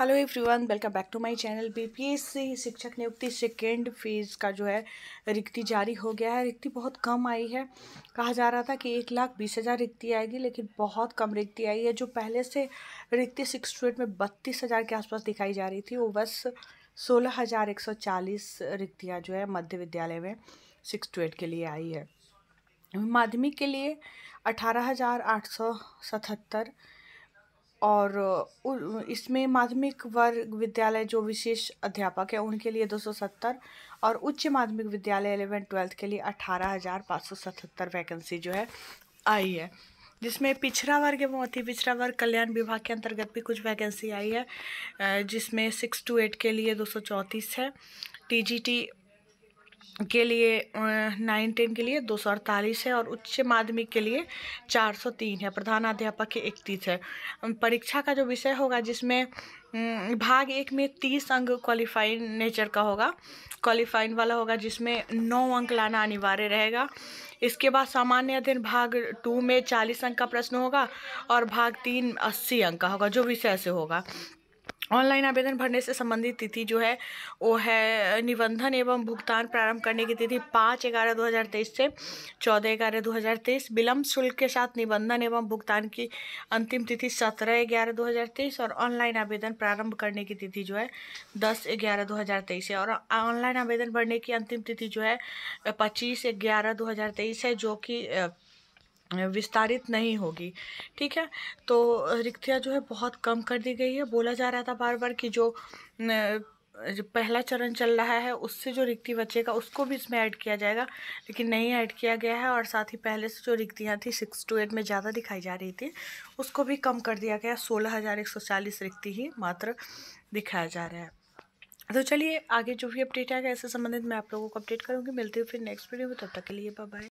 hello everyone welcome back to my channel BPSC शिक्षक नियुक्ति second phase का जो है रिक्ति जारी हो गया है रिक्ति बहुत कम आई है कहा जा रहा था कि एक लाख बीस हज़ार रिक्ति आएगी लेकिन बहुत कम रिक्ति आई है जो पहले से रिक्ति सिक्स टू में बत्तीस हज़ार के आसपास दिखाई जा रही थी वो बस सोलह हज़ार एक सौ चालीस रिक्तियाँ जो है मध्य विद्यालय में सिक्स टू एट के लिए आई है माध्यमिक के लिए अठारह हज़ार आठ सौ सतहत्तर और इसमें माध्यमिक वर्ग विद्यालय जो विशेष अध्यापक है उनके लिए दो सौ सत्तर और उच्च माध्यमिक विद्यालय एलेवेंथ ट्वेल्थ के लिए अठारह हज़ार पाँच सौ सतहत्तर वैकेंसी जो है आई है जिसमें पिछड़ा वर्ग एवं अति पिछड़ा वर्ग कल्याण विभाग के अंतर्गत भी कुछ वैकेंसी आई है जिसमें सिक्स टू एट के लिए दो सौ चौंतीस है टी के लिए नाइन टेन के लिए दो सौ अड़तालीस है और उच्च माध्यमिक के लिए चार सौ तीन है प्रधानाध्यापक के इकतीस है परीक्षा का जो विषय होगा जिसमें भाग एक में तीस अंक क्वालिफाइन नेचर का होगा क्वालिफाइन वाला होगा जिसमें नौ अंक लाना अनिवार्य रहेगा इसके बाद सामान्य अध्ययन भाग टू में चालीस अंक का प्रश्न होगा और भाग तीन अस्सी अंक का होगा जो विषय से होगा ऑनलाइन आवेदन भरने से संबंधित तिथि जो है वो है निबंधन एवं भुगतान प्रारंभ करने की तिथि पाँच ग्यारह दो हज़ार तेईस से चौदह ग्यारह दो हज़ार तेईस विलम्ब शुल्क के साथ निबंधन एवं भुगतान की अंतिम तिथि सत्रह ग्यारह दो हज़ार तेईस और ऑनलाइन आवेदन प्रारंभ करने की तिथि जो है दस ग्यारह दो हज़ार तेईस है और ऑनलाइन आवेदन भरने की अंतिम तिथि जो है पच्चीस ग्यारह दो हज़ार तेईस है जो कि विस्तारित नहीं होगी ठीक है तो रिक्तियाँ जो है बहुत कम कर दी गई है बोला जा रहा था बार बार कि जो जो पहला चरण चल रहा है उससे जो रिक्ति बचेगा उसको भी इसमें ऐड किया जाएगा लेकिन नहीं ऐड किया गया है और साथ ही पहले से जो रिक्तियाँ थी सिक्स टू एट में ज़्यादा दिखाई जा रही थी उसको भी कम कर दिया गया सोलह हज़ार एक सौ चालीस रिक्ति ही मात्र दिखाया जा रहा है तो चलिए आगे जो भी अपडेट आएगा इससे संबंधित मैं आप लोगों को अपडेट करूँगी मिलती हूँ फिर नेक्स्ट वीडियो में तब तक के लिए बाय